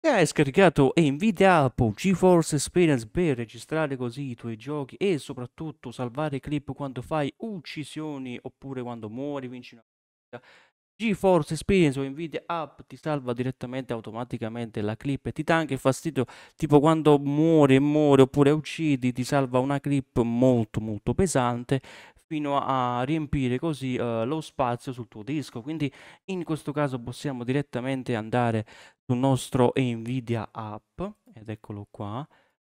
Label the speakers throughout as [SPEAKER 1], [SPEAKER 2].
[SPEAKER 1] Se hai scaricato Nvidia App o GeForce Experience per registrare così i tuoi giochi e soprattutto salvare clip quando fai uccisioni oppure quando muori, vinci una partita, GeForce Experience o Nvidia App ti salva direttamente automaticamente la clip e ti dà anche fastidio tipo quando muori e muori oppure uccidi ti salva una clip molto molto pesante fino a riempire così uh, lo spazio sul tuo disco quindi in questo caso possiamo direttamente andare sul nostro Nvidia App ed eccolo qua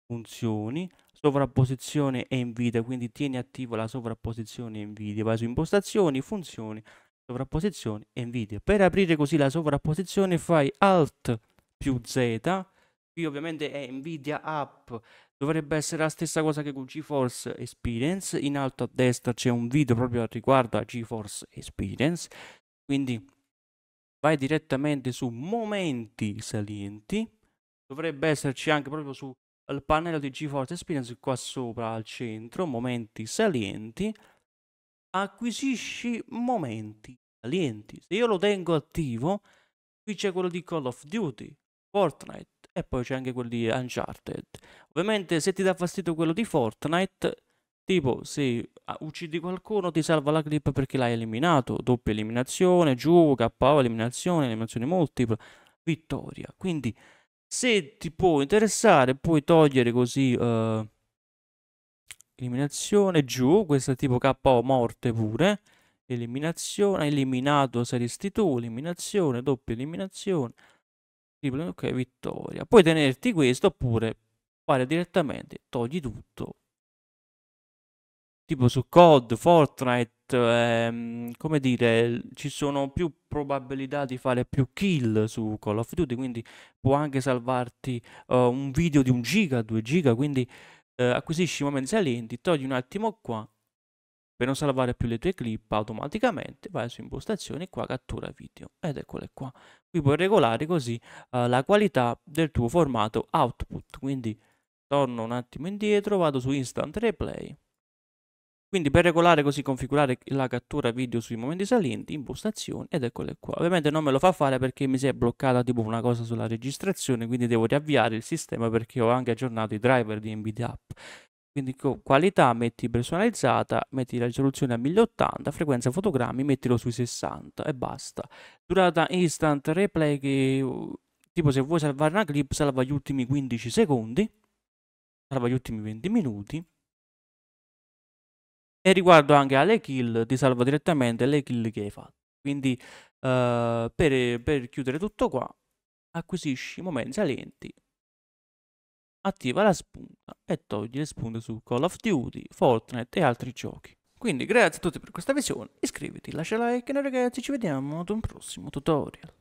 [SPEAKER 1] funzioni sovrapposizione Nvidia quindi tieni attivo la sovrapposizione Nvidia vai su impostazioni funzioni sovrapposizioni e invio. Per aprire così la sovrapposizione fai Alt più Z, qui ovviamente è Nvidia App, dovrebbe essere la stessa cosa che con GeForce Experience, in alto a destra c'è un video proprio riguardo a GeForce Experience, quindi vai direttamente su momenti salienti, dovrebbe esserci anche proprio sul pannello di GeForce Experience qua sopra al centro, momenti salienti, acquisisci momenti salienti. Se io lo tengo attivo, qui c'è quello di Call of Duty, Fortnite e poi c'è anche quello di Uncharted. Ovviamente se ti dà fastidio quello di Fortnite, tipo se ah, uccidi qualcuno ti salva la clip perché l'hai eliminato, doppia eliminazione, giù, KO, eliminazione, eliminazione multipla, vittoria. Quindi se ti può interessare puoi togliere così... Uh, eliminazione giù, questo è tipo KO morte pure eliminazione, ha eliminato saresti tu, eliminazione, doppia eliminazione, tripla, ok, vittoria. Puoi tenerti questo oppure fare direttamente, togli tutto. Tipo su COD, Fortnite, ehm, come dire, ci sono più probabilità di fare più kill su Call of Duty, quindi può anche salvarti uh, un video di un giga, due giga, quindi eh, acquisisci momenti salienti, togli un attimo qua per non salvare più le tue clip automaticamente vai su impostazioni qua cattura video ed eccole qua. Qui puoi regolare così uh, la qualità del tuo formato output. Quindi torno un attimo indietro, vado su instant replay. Quindi per regolare così configurare la cattura video sui momenti salienti, impostazioni ed eccole qua. Ovviamente non me lo fa fare perché mi si è bloccata tipo una cosa sulla registrazione, quindi devo riavviare il sistema perché ho anche aggiornato i driver di NVIDIA App. Quindi qualità metti personalizzata, metti la risoluzione a 1080, frequenza fotogrammi, mettilo sui 60 e basta. Durata instant replay che uh, tipo se vuoi salvare una clip salva gli ultimi 15 secondi, salva gli ultimi 20 minuti. E riguardo anche alle kill ti salva direttamente le kill che hai fatto. Quindi uh, per, per chiudere tutto qua acquisisci momenti salienti attiva la spunta e togli le spunte su Call of Duty, Fortnite e altri giochi. Quindi grazie a tutti per questa visione, iscriviti, lascia like e noi ragazzi ci vediamo ad un prossimo tutorial.